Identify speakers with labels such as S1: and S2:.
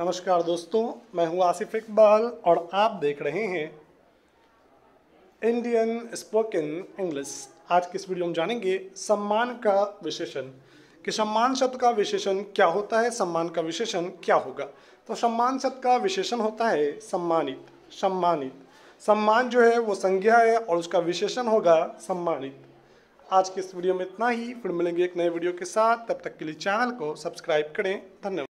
S1: नमस्कार दोस्तों मैं हूं आसिफ इकबाल और आप देख रहे हैं इंडियन स्पोकन इंग्लिश आज के इस वीडियो में जानेंगे सम्मान का विशेषण कि सम्मान शब्द का विशेषण क्या होता है सम्मान का विशेषण क्या होगा तो सम्मान शब्द का विशेषण होता है सम्मानित सम्मानित सम्मान जो है वो संज्ञा है और उसका विशेषण होगा सम्मानित आज के इस वीडियो में इतना ही फिर मिलेंगे एक नए वीडियो के साथ तब तक के लिए चैनल को सब्सक्राइब करें धन्यवाद